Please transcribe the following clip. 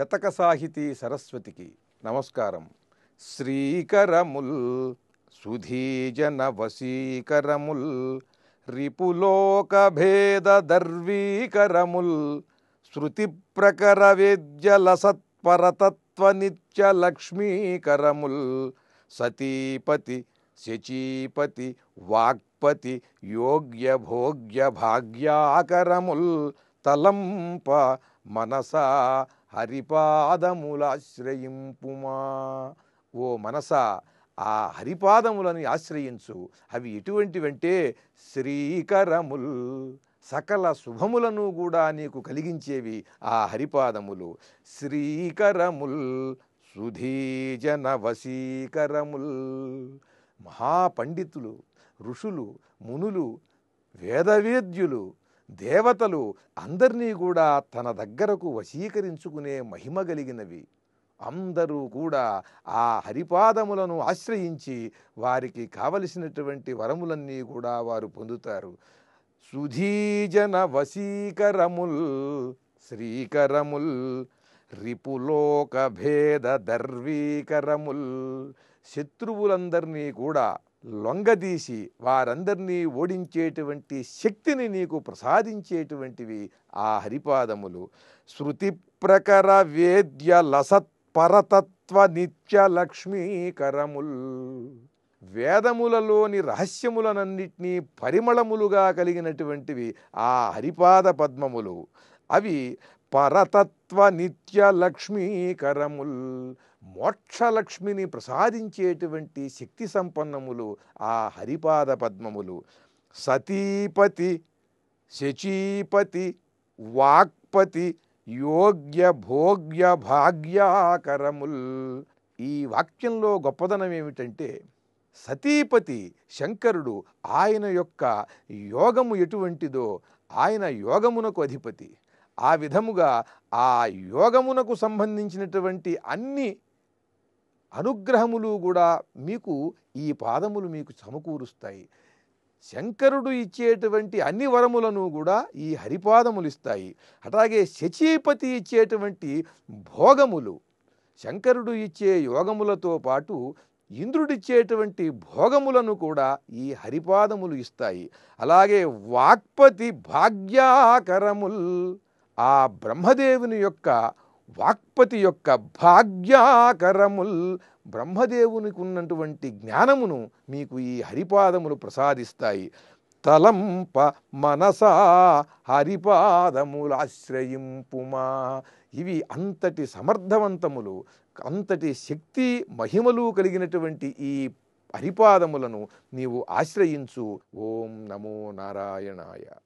శతక సాహితీ సరస్వతికి నమస్కారం శ్రీకరముల్ సుధీజన వశీకరముల్ రిపులోక భేద దర్వీకరముల్ శృతి ప్రకర విద్యల సత్పరతత్వ నిత్య లక్ష్మీకరముల్ సతీపతి శచీపతి వాక్పతి యోగ్య భోగ్య భాగ్యాకరముల్ తలంప మనసా హరిపాదముల ఆశ్రయింపుమా ఓ మనస ఆ హరిపాదములని ఆశ్రయించు అవి ఎటువంటివంటే శ్రీకరముల్ సకల శుభములను కూడా నీకు కలిగించేవి ఆ హరిపాదములు శ్రీకరముల్ సుధీజన వశీకరముల్ మహాపండితులు ఋషులు మునులు వేదవేద్యులు దేవతలు అందరినీ కూడా తన దగ్గరకు వశీకరించుకునే మహిమ కలిగినవి అందరూ కూడా ఆ హరిపాదములను ఆశ్రయించి వారికి కావలసినటువంటి వరములన్నీ కూడా వారు పొందుతారు సుధీజన వశీకరముల్ శ్రీకరముల్ రిపులోక భేద దర్వీకరముల్ శత్రువులందరినీ కూడా లొంగదీసి వారందరినీ ఓడించేటువంటి శక్తిని నీకు ప్రసాదించేటువంటివి ఆ హరిపాదములు శృతి ప్రకర వేద్య లసత్పరతత్వ నిత్య లక్ష్మీకరముల్ వేదములలోని రహస్యములనన్నిటినీ పరిమళములుగా కలిగినటువంటివి ఆ హరిపాద పద్మములు అవి పరతత్వ నిత్య లక్ష్మీకరముల్ మోక్షలక్ష్మిని ప్రసాదించేటువంటి శక్తి సంపన్నములు ఆ హరిపాద పద్మములు సతీపతి శచీపతి వాక్పతి యోగ్య భోగ్య భాగ్యాకరముల్ ఈ వాక్యంలో గొప్పదనం ఏమిటంటే సతీపతి శంకరుడు ఆయన యొక్క యోగము ఎటువంటిదో ఆయన యోగమునకు అధిపతి ఆ విధముగా ఆ యోగమునకు సంబంధించినటువంటి అన్ని అనుగ్రహములు కూడా మీకు ఈ పాదములు మీకు సమకూరుస్తాయి శంకరుడు ఇచ్చేటువంటి అన్ని వరములను కూడా ఈ హరిపాదములు ఇస్తాయి అట్లాగే శచీపతి ఇచ్చేటువంటి భోగములు శంకరుడు ఇచ్చే యోగములతో పాటు ఇంద్రుడిచ్చేటువంటి భోగములను కూడా ఈ హరిపాదములు ఇస్తాయి అలాగే వాక్పతి భాగ్యాకరముల్ ఆ బ్రహ్మదేవుని యొక్క వాక్పతి యొక్క భాగ్యాకరముల్ బ్రహ్మదేవునికి ఉన్నటువంటి జ్ఞానమును మీకు ఈ హరిపాదములు ప్రసాదిస్తాయి తలంప మనసా ఆశ్రయింపుమా ఇవి అంతటి సమర్థవంతములు అంతటి శక్తి మహిమలు కలిగినటువంటి ఈ హరిపాదములను నీవు ఆశ్రయించు ఓం నమో నారాయణాయ